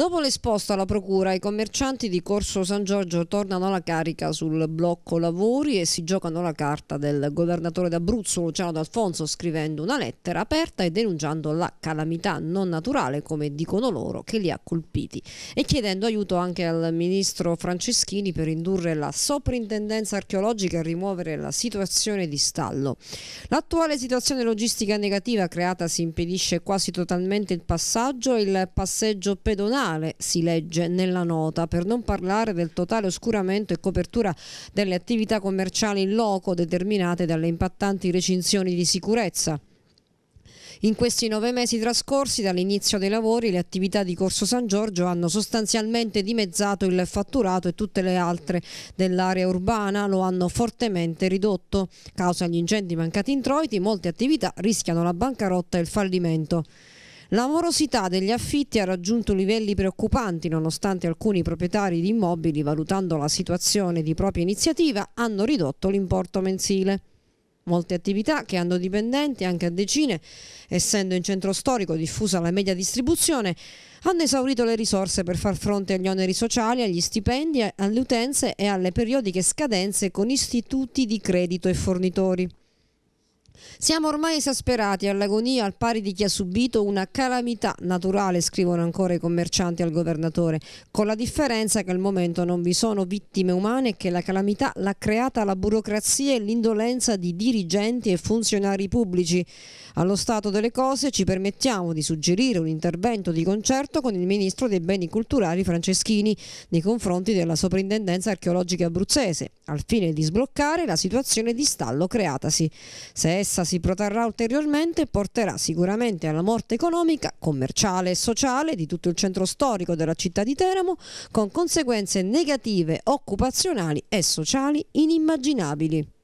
Dopo l'esposto alla procura, i commercianti di Corso San Giorgio tornano alla carica sul blocco lavori e si giocano la carta del governatore d'Abruzzo Luciano D'Alfonso scrivendo una lettera aperta e denunciando la calamità non naturale, come dicono loro, che li ha colpiti e chiedendo aiuto anche al ministro Franceschini per indurre la soprintendenza archeologica a rimuovere la situazione di stallo. L'attuale situazione logistica negativa creata si impedisce quasi totalmente il passaggio e il passeggio pedonale criminale, si legge nella nota, per non parlare del totale oscuramento e copertura delle attività commerciali in loco determinate dalle impattanti recinzioni di sicurezza. In questi nove mesi trascorsi dall'inizio dei lavori le attività di Corso San Giorgio hanno sostanzialmente dimezzato il fatturato e tutte le altre dell'area urbana lo hanno fortemente ridotto. Causa gli incendi mancati introiti, molte attività rischiano la bancarotta e il fallimento. La morosità degli affitti ha raggiunto livelli preoccupanti nonostante alcuni proprietari di immobili, valutando la situazione di propria iniziativa, hanno ridotto l'importo mensile. Molte attività che hanno dipendenti anche a decine, essendo in centro storico diffusa la media distribuzione, hanno esaurito le risorse per far fronte agli oneri sociali, agli stipendi, alle utenze e alle periodiche scadenze con istituti di credito e fornitori. Siamo ormai esasperati all'agonia al pari di chi ha subito una calamità naturale, scrivono ancora i commercianti al governatore, con la differenza che al momento non vi sono vittime umane e che la calamità l'ha creata la burocrazia e l'indolenza di dirigenti e funzionari pubblici. Allo stato delle cose ci permettiamo di suggerire un intervento di concerto con il ministro dei beni culturali Franceschini nei confronti della soprintendenza archeologica abruzzese, al fine di sbloccare la situazione di stallo creatasi. Se essa si protrarrà ulteriormente e porterà sicuramente alla morte economica, commerciale e sociale di tutto il centro storico della città di Teramo, con conseguenze negative, occupazionali e sociali inimmaginabili.